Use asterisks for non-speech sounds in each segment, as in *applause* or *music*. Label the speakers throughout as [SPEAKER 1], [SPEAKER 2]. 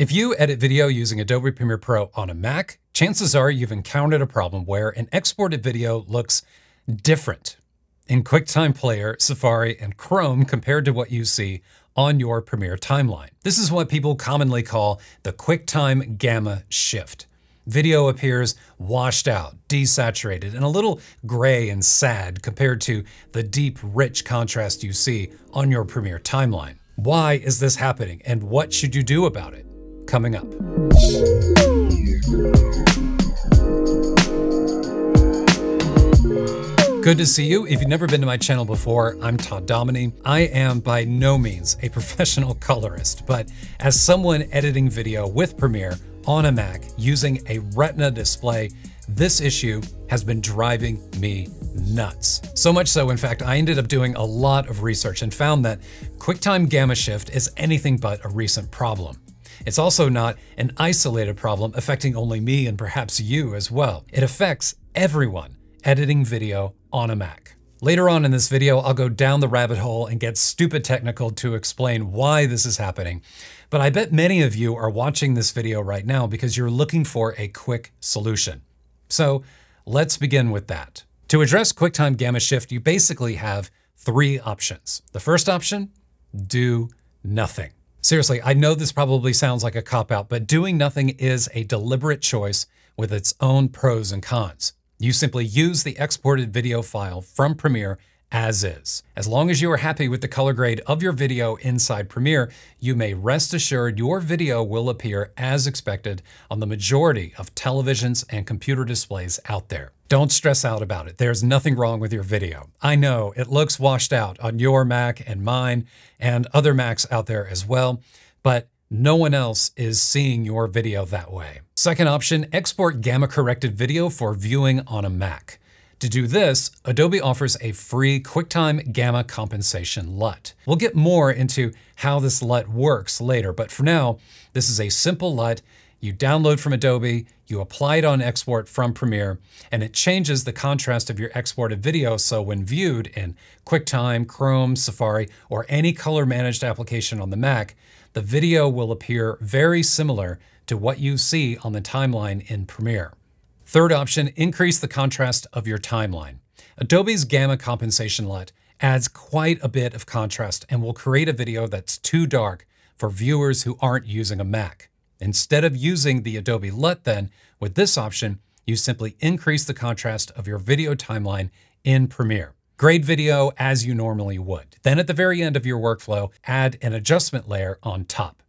[SPEAKER 1] If you edit video using Adobe Premiere Pro on a Mac, chances are you've encountered a problem where an exported video looks different in QuickTime Player, Safari, and Chrome compared to what you see on your Premiere timeline. This is what people commonly call the QuickTime Gamma Shift. Video appears washed out, desaturated, and a little gray and sad compared to the deep, rich contrast you see on your Premiere timeline. Why is this happening, and what should you do about it? coming up. Good to see you. If you've never been to my channel before, I'm Todd Dominy. I am by no means a *laughs* professional colorist, but as someone editing video with Premiere on a Mac using a Retina display, this issue has been driving me nuts. So much so, in fact, I ended up doing a lot of research and found that QuickTime Gamma Shift is anything but a recent problem. It's also not an isolated problem affecting only me and perhaps you as well. It affects everyone editing video on a Mac. Later on in this video, I'll go down the rabbit hole and get stupid technical to explain why this is happening. But I bet many of you are watching this video right now because you're looking for a quick solution. So let's begin with that. To address QuickTime Gamma Shift, you basically have three options. The first option, do nothing. Seriously, I know this probably sounds like a cop out, but doing nothing is a deliberate choice with its own pros and cons. You simply use the exported video file from Premiere as is. As long as you are happy with the color grade of your video inside Premiere, you may rest assured your video will appear as expected on the majority of televisions and computer displays out there. Don't stress out about it. There's nothing wrong with your video. I know it looks washed out on your Mac and mine and other Macs out there as well, but no one else is seeing your video that way. Second option, export gamma corrected video for viewing on a Mac. To do this, Adobe offers a free QuickTime Gamma Compensation LUT. We'll get more into how this LUT works later, but for now, this is a simple LUT you download from Adobe, you apply it on export from Premiere, and it changes the contrast of your exported video so when viewed in QuickTime, Chrome, Safari, or any color managed application on the Mac, the video will appear very similar to what you see on the timeline in Premiere. Third option, increase the contrast of your timeline. Adobe's Gamma Compensation LUT adds quite a bit of contrast and will create a video that's too dark for viewers who aren't using a Mac. Instead of using the Adobe LUT then, with this option, you simply increase the contrast of your video timeline in Premiere. Grade video as you normally would. Then at the very end of your workflow, add an adjustment layer on top.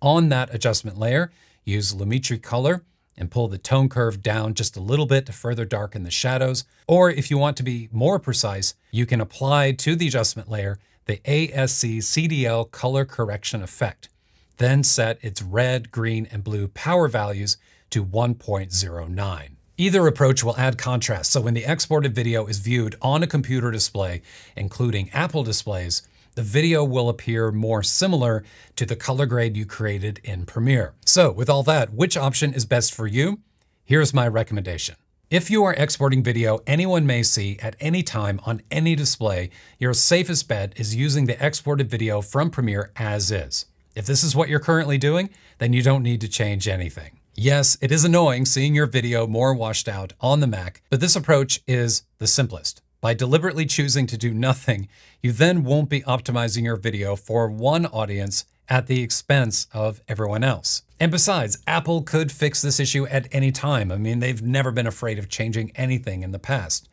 [SPEAKER 1] On that adjustment layer, use Lumetri Color and pull the tone curve down just a little bit to further darken the shadows. Or if you want to be more precise, you can apply to the adjustment layer the ASC CDL color correction effect, then set its red, green, and blue power values to 1.09. Either approach will add contrast, so when the exported video is viewed on a computer display, including Apple displays, the video will appear more similar to the color grade you created in Premiere. So with all that, which option is best for you? Here's my recommendation. If you are exporting video anyone may see at any time on any display, your safest bet is using the exported video from Premiere as is. If this is what you're currently doing, then you don't need to change anything. Yes, it is annoying seeing your video more washed out on the Mac, but this approach is the simplest. By deliberately choosing to do nothing, you then won't be optimizing your video for one audience at the expense of everyone else. And besides, Apple could fix this issue at any time. I mean, they've never been afraid of changing anything in the past.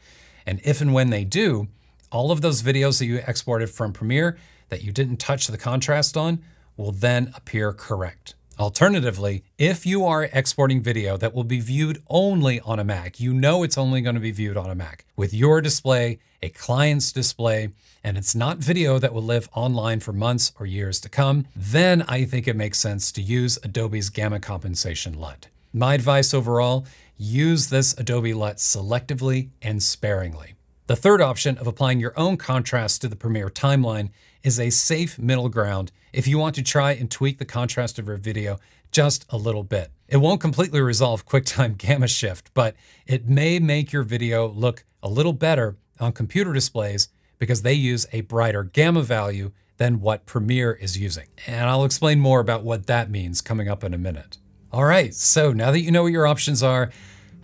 [SPEAKER 1] And if and when they do, all of those videos that you exported from Premiere that you didn't touch the contrast on will then appear correct. Alternatively, if you are exporting video that will be viewed only on a Mac, you know it's only going to be viewed on a Mac with your display, a client's display, and it's not video that will live online for months or years to come, then I think it makes sense to use Adobe's Gamma Compensation LUT. My advice overall, use this Adobe LUT selectively and sparingly. The third option of applying your own contrast to the Premiere timeline is a safe middle ground if you want to try and tweak the contrast of your video just a little bit. It won't completely resolve *laughs* QuickTime Gamma Shift, but it may make your video look a little better on computer displays because they use a brighter gamma value than what Premiere is using. And I'll explain more about what that means coming up in a minute. All right, so now that you know what your options are,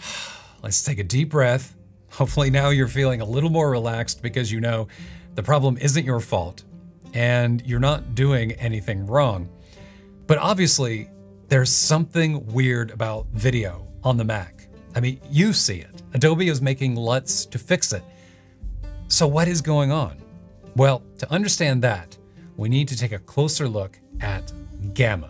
[SPEAKER 1] *sighs* let's take a deep breath Hopefully now you're feeling a little more relaxed because you know the problem isn't your fault and you're not doing anything wrong. But obviously, there's something weird about video on the Mac. I mean, you see it. Adobe is making LUTs to fix it. So what is going on? Well, to understand that, we need to take a closer look at gamma.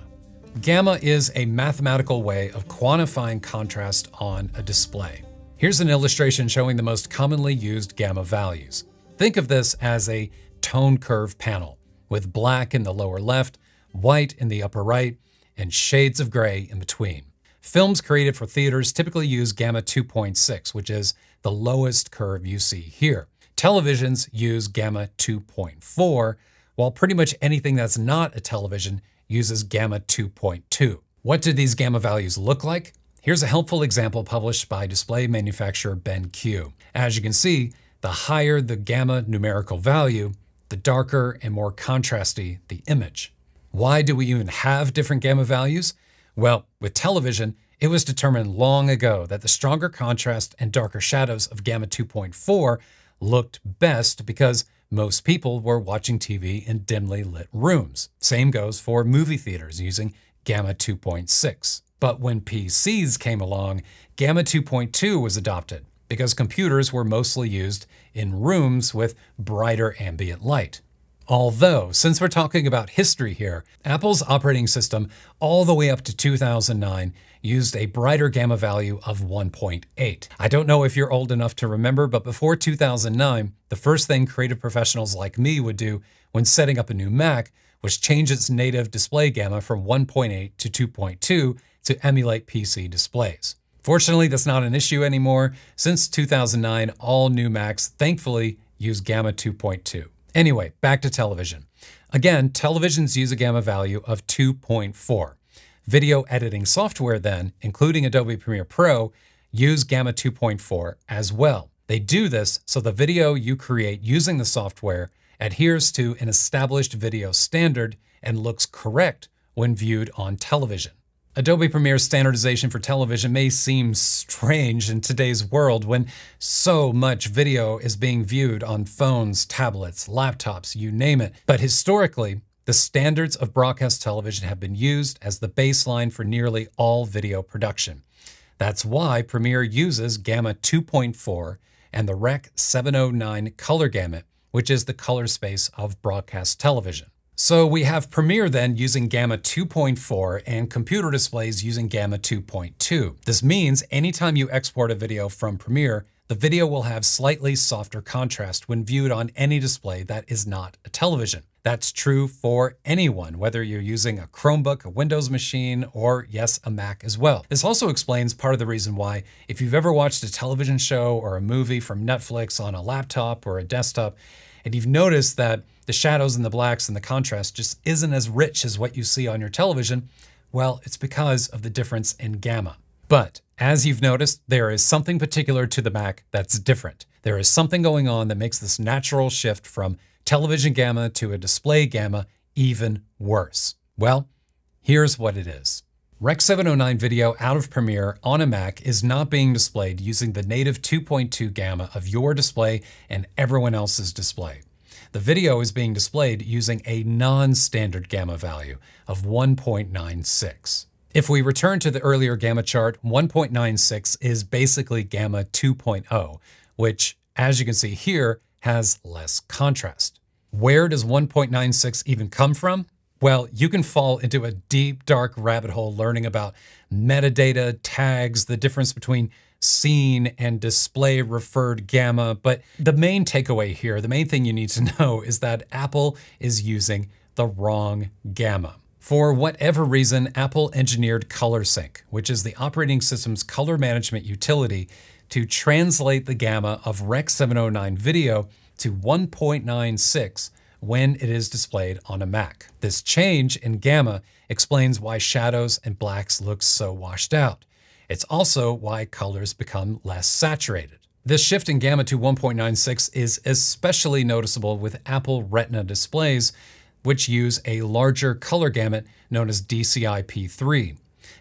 [SPEAKER 1] Gamma is a mathematical way of quantifying contrast on a display. Here's an illustration showing the most commonly used gamma values. Think of this as a tone curve panel, with black in the lower left, white in the upper right, and shades of gray in between. Films created for theaters typically use gamma 2.6, which is the lowest curve you see here. Televisions use gamma 2.4, while pretty much anything that's not a television uses gamma 2.2. What do these gamma values look like? Here's a helpful example published by display manufacturer BenQ. As you can see, the higher the gamma numerical value, the darker and more contrasty the image. Why do we even have different gamma values? Well, with television, it was determined long ago that the stronger contrast and darker shadows of gamma 2.4 looked best because most people were watching TV in dimly lit rooms. Same goes for movie theaters using gamma 2.6. But when PCs came along, Gamma 2.2 was adopted because computers were mostly used in rooms with brighter ambient light. Although, since we're talking about history here, Apple's operating system all the way up to 2009 used a brighter gamma value of 1.8. I don't know if you're old enough to remember, but before 2009, the first thing creative professionals like me would do when setting up a new Mac was change its native display gamma from 1.8 to 2.2 to emulate PC displays. Fortunately, that's not an issue anymore. Since 2009, all new Macs thankfully use Gamma 2.2. Anyway, back to television. Again, televisions use a gamma value of 2.4. Video editing software then, including Adobe Premiere Pro, use gamma 2.4 as well. They do this so the video you create using the software adheres to an established video standard and looks correct when viewed on television. Adobe Premiere's standardization for television may seem strange in today's world when so much video is being viewed on phones, tablets, laptops, you name it. But historically, the standards of broadcast television have been used as the baseline for nearly all video production. That's why Premiere uses Gamma 2.4 and the Rec 709 color gamut, which is the color space of broadcast television. So we have Premiere then using Gamma 2.4 and computer displays using Gamma 2.2. This means anytime you export a video from Premiere, the video will have slightly softer contrast when viewed on any display that is not a television. That's true for anyone, whether you're using a Chromebook, a Windows machine, or yes, a Mac as well. This also explains part of the reason why, if you've ever watched a television show or a movie from Netflix on a laptop or a desktop, and you've noticed that the shadows and the blacks and the contrast just isn't as rich as what you see on your television. Well, it's because of the difference in gamma. But as you've noticed, there is something particular to the Mac that's different. There is something going on that makes this natural shift from television gamma to a display gamma even worse. Well, here's what it is. Rec 709 video out of Premiere on a Mac is not being displayed using the native 2.2 gamma of your display and everyone else's display. The video is being displayed using a non-standard gamma value of 1.96. If we return to the earlier gamma chart, 1.96 is basically gamma 2.0, which, as you can see here, has less contrast. Where does 1.96 even come from? well, you can fall into a deep, dark rabbit hole learning about metadata, tags, the difference between seen and display referred gamma. But the main takeaway here, the main thing you need to *laughs* know is that Apple is using the wrong gamma. For whatever reason, Apple engineered ColorSync, which is the operating system's color management utility, to translate the gamma of Rec 709 video to 1.96 when it is displayed on a Mac. This change in gamma explains why shadows and blacks look so washed out. It's also why colors become less saturated. This shift in gamma to 1.96 is especially noticeable with Apple Retina displays, which use a larger color gamut known as DCI-P3.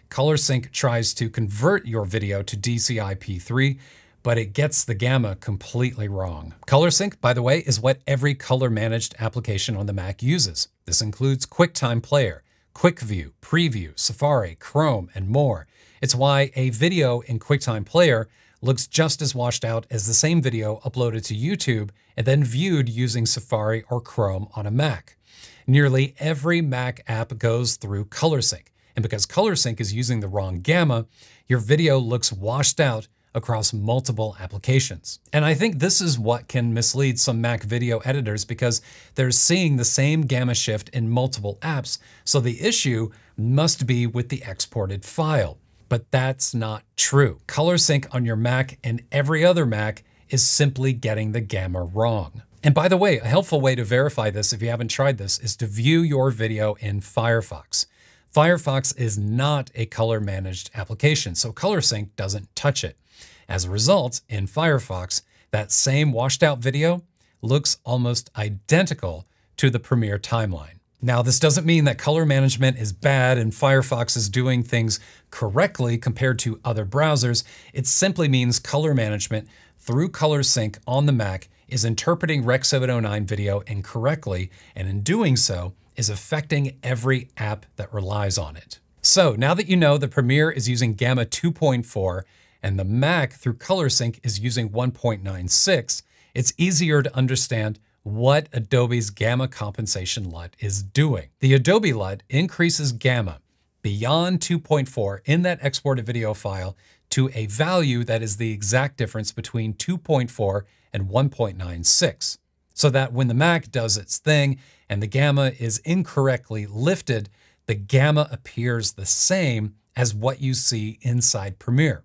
[SPEAKER 1] ColorSync tries to convert your video to DCI-P3 but it gets the gamma completely wrong. ColorSync, by the way, is what every color managed application on the Mac uses. This includes QuickTime Player, QuickView, Preview, Safari, Chrome, and more. It's why a video in QuickTime Player looks just as washed out as the same video uploaded to YouTube and then viewed using Safari or Chrome on a Mac. Nearly every Mac app goes through ColorSync, and because ColorSync is using the wrong gamma, your video looks washed out across multiple applications. And I think this is what can mislead some Mac video editors because they're seeing the same gamma shift in multiple apps, so the issue must be with the exported file. But that's not true. Color Sync on your Mac and every other Mac is simply getting the gamma wrong. And by the way, a helpful way to verify this if you haven't tried this is to view your video in Firefox. Firefox is not a color managed application, so ColorSync doesn't touch it. As a result, in Firefox, that same washed out video looks almost identical to the Premiere timeline. Now, this doesn't mean that color management is bad and Firefox is doing things correctly compared to other browsers. It simply means color management through Color Sync on the Mac is interpreting Rec 709 video incorrectly, and in doing so, is affecting every app that relies on it. So now that you know the Premiere is using Gamma 2.4 and the Mac through ColorSync is using 1.96, it's easier to understand what Adobe's gamma compensation LUT is doing. The Adobe LUT increases gamma beyond 2.4 in that exported video file to a value that is the exact difference between 2.4 and 1.96, so that when the Mac does its thing and the gamma is incorrectly lifted, the gamma appears the same as what you see inside Premiere.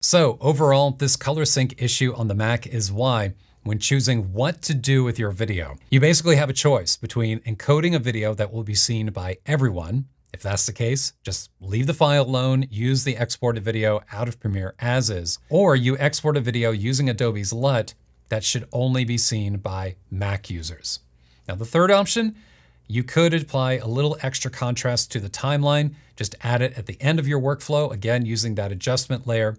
[SPEAKER 1] So overall, this color sync issue on the Mac is why when choosing what to do with your video. You basically have a choice between encoding a video that will be seen by everyone. If that's the case, just leave the file alone, use the exported video out of Premiere as is, or you export a video using Adobe's LUT that should only be seen by Mac users. Now, the third option you could apply a little extra contrast to the timeline, just add it at the end of your workflow, again, using that adjustment layer.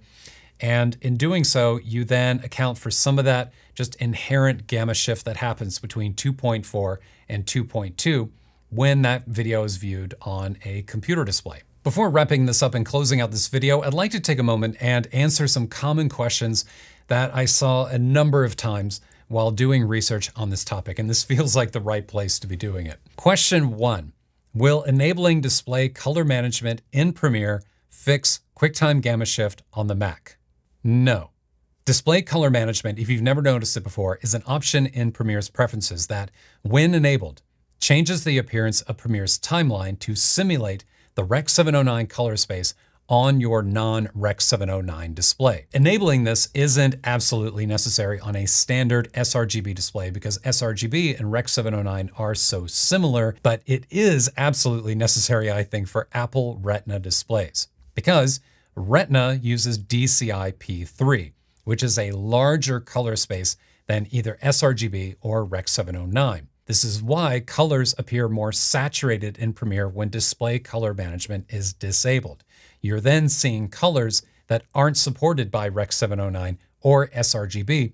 [SPEAKER 1] And in doing so, you then account for some of that just inherent gamma shift that happens between 2.4 and 2.2 when that video is viewed on a computer display. Before wrapping this up and closing out this video, I'd like to take a moment and answer some common questions that I saw a number of times while doing research on this topic, and this *laughs* feels like the right place to be doing it. Question one, will enabling display color management in Premiere fix QuickTime Gamma Shift on the Mac? No. Display color management, if you've never noticed it before, is an option in Premiere's preferences that, when enabled, changes the appearance of Premiere's timeline to simulate the Rec 709 color space on your non-Rec 709 display. Enabling this isn't absolutely necessary on a standard sRGB display because sRGB and Rec 709 are so similar, but it is absolutely necessary, I think, for Apple Retina displays because Retina uses DCI P3, which is a larger color space than either sRGB or Rec 709. This is why colors appear more saturated in Premiere when display color management is disabled. You're then seeing colors that aren't supported by Rec 709 or sRGB,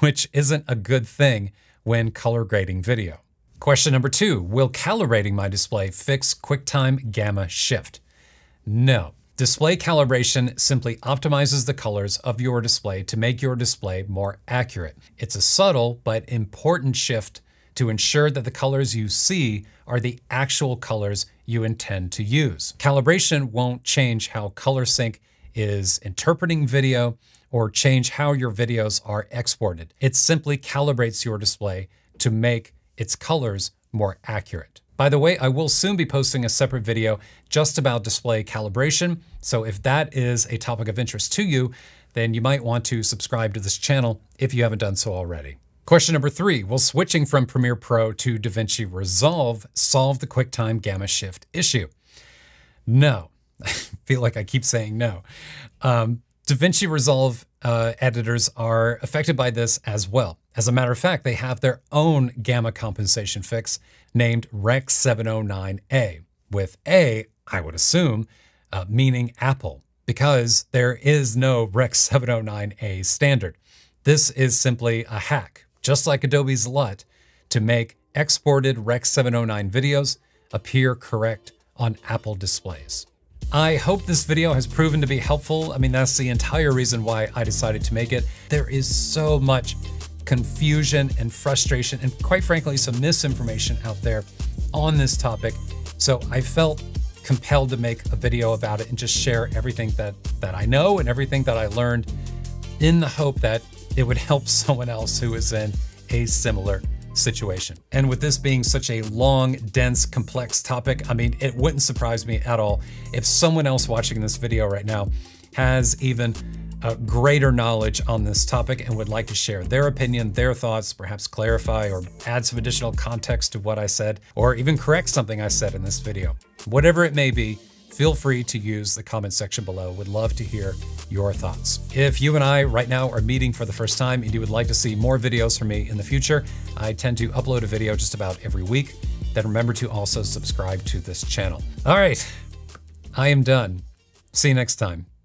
[SPEAKER 1] which isn't a good thing when color grading video. Question number two, will calibrating my display fix QuickTime Gamma Shift? No. Display calibration simply optimizes the colors of your display to make your display more accurate. It's a subtle but important shift to ensure that the colors you see are the actual colors you intend to use. Calibration won't change how ColorSync is interpreting video or change how your videos are exported. It simply calibrates your display to make its colors more accurate. By the way, I will soon be posting a separate video just about display calibration. So if that is a topic of interest to you, then you might want to subscribe to this channel if you haven't done so already. Question number three, will switching from Premiere Pro to DaVinci Resolve solve the QuickTime Gamma Shift issue? No, I *laughs* feel like I keep saying no. Um, DaVinci Resolve uh, editors are affected by this as well. As a matter of fact, they have their own gamma compensation fix named Rec 709A, with A, I would assume, uh, meaning Apple, because there is no Rec 709A standard. This is simply a hack just like Adobe's LUT, to make exported Rec 709 videos appear correct on Apple displays. I hope this video has proven to be helpful. I mean, that's the entire reason why I decided to make it. There is so much confusion and frustration and quite frankly, some misinformation out there on this topic. So I felt compelled to make a video about it and just share everything that, that I know and everything that I learned in the hope that it would help *laughs* someone else who is in a similar situation. And with this being such a long, dense, complex topic, I mean, it wouldn't surprise me at all if someone else watching this video right now has even greater knowledge on this topic and would like to share their opinion, their thoughts, perhaps clarify or add some additional context to what I said, or even correct something I said in this video. Whatever it may be, feel free to use the comment section below. Would love to hear your thoughts. If you and I right now are meeting for the first time and you would like to see more videos from me in the future, I tend to upload a video just about every week. Then remember to also subscribe to this channel. All right, I am done. See you next time.